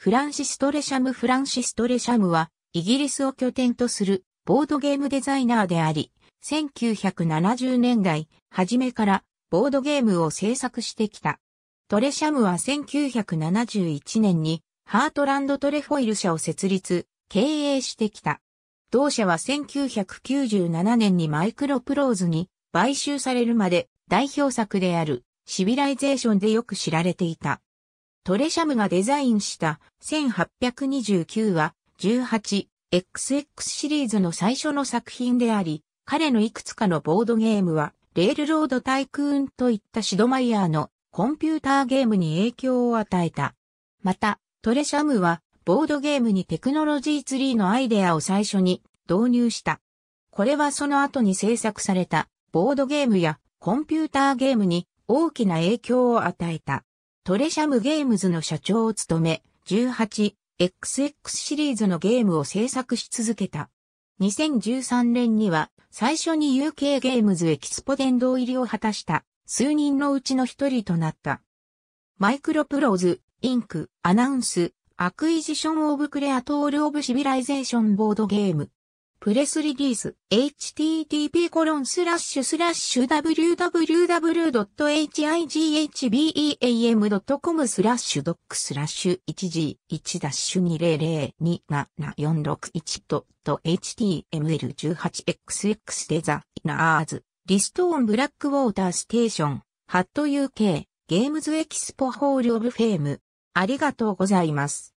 フランシス・トレシャム・フランシス・トレシャムは、イギリスを拠点とするボードゲームデザイナーであり、1970年代初めからボードゲームを制作してきた。トレシャムは1971年にハートランドトレフォイル社を設立、経営してきた。同社は1997年にマイクロプローズに買収されるまで代表作であるシビライゼーションでよく知られていた。トレシャムがデザインした1829は 18XX シリーズの最初の作品であり、彼のいくつかのボードゲームは、レールロードタイクーンといったシドマイヤーのコンピューターゲームに影響を与えた。また、トレシャムは、ボードゲームにテクノロジーツリーのアイデアを最初に導入した。これはその後に制作されたボードゲームやコンピューターゲームに大きな影響を与えた。トレシャムゲームズの社長を務め、18XX シリーズのゲームを制作し続けた。2013年には最初に UK ゲームズエキスポ殿堂入りを果たした数人のうちの一人となった。マイクロプローズ、インク、アナウンス、アクイジション・オブ・クレアトール・オブ・シビライゼーション・ボードゲーム、プレスリリース、http://www.highbeam.com スラッシュドックスラッシュ 1G1-2002741.html18xx デザイナーズ、リストオンブラックウォーターステーション、ハット UK、ゲームズエキスポホールオブフェーム。ありがとうございます。